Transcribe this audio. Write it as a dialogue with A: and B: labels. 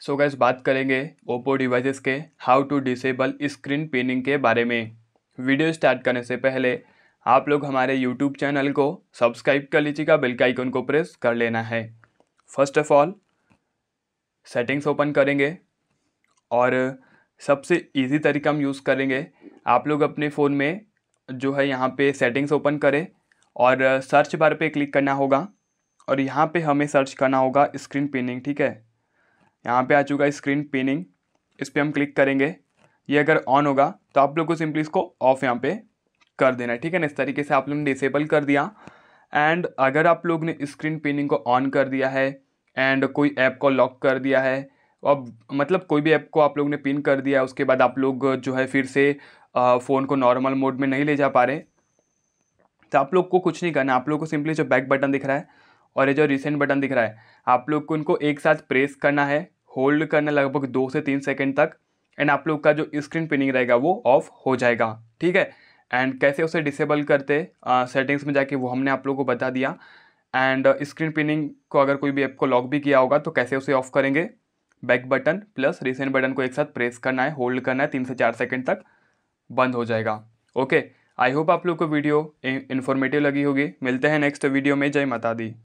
A: सो guys बात करेंगे Oppo devices के how to disable screen pinning के बारे में वीडियो स्टार्ट करने से पहले आप लोग हमारे यूट्यूब चैनल को सब्सक्राइब कर लीजिएगा बेल का आइकन को प्रेस कर लेना है first of all settings open करेंगे और सबसे इजी तरीका हम यूज़ करेंगे आप लोग अपने फ़ोन में जो है यहाँ पे सेटिंग्स ओपन करें और सर्च बार पे क्लिक करना होगा और यहाँ पे हमें सर्च करना होगा स्क्रीन पिनिंग ठीक है यहाँ पे आ चुका है स्क्रीन पिनिंग इस पर हम क्लिक करेंगे ये अगर ऑन होगा तो आप लोग को सिंपली इसको ऑफ यहाँ पे कर देना है ठीक है ना इस तरीके से आप लोग ने डिसेबल कर दिया एंड अगर आप लोग ने स्क्रीन पिनिंग को ऑन कर दिया है एंड कोई ऐप को लॉक कर दिया है अब मतलब कोई भी ऐप को आप लोग ने पिन कर दिया उसके बाद आप लोग जो है फिर से फ़ोन को नॉर्मल मोड में नहीं ले जा पा रहे तो आप लोग को कुछ नहीं करना आप लोग को सिंपली जो बैक बटन दिख रहा है और ये जो रिसेंट बटन दिख रहा है आप लोग को इनको एक साथ प्रेस करना है होल्ड करना लगभग दो से तीन सेकेंड तक एंड आप लोग का जो स्क्रीन पिनिंग रहेगा वो ऑफ हो जाएगा ठीक है एंड कैसे उसे डिसेबल करते सेटिंग्स में जाके वो हमने आप लोग को बता दिया एंड स्क्रीन पिनिंग को अगर कोई भी ऐप को लॉक भी किया होगा तो कैसे उसे ऑफ करेंगे back button plus recent button को एक साथ प्रेस करना है होल्ड करना है तीन से चार सेकेंड तक बंद हो जाएगा ओके आई होप आप लोग को वीडियो इन्फॉर्मेटिव लगी होगी मिलते हैं नेक्स्ट वीडियो में जय माता दी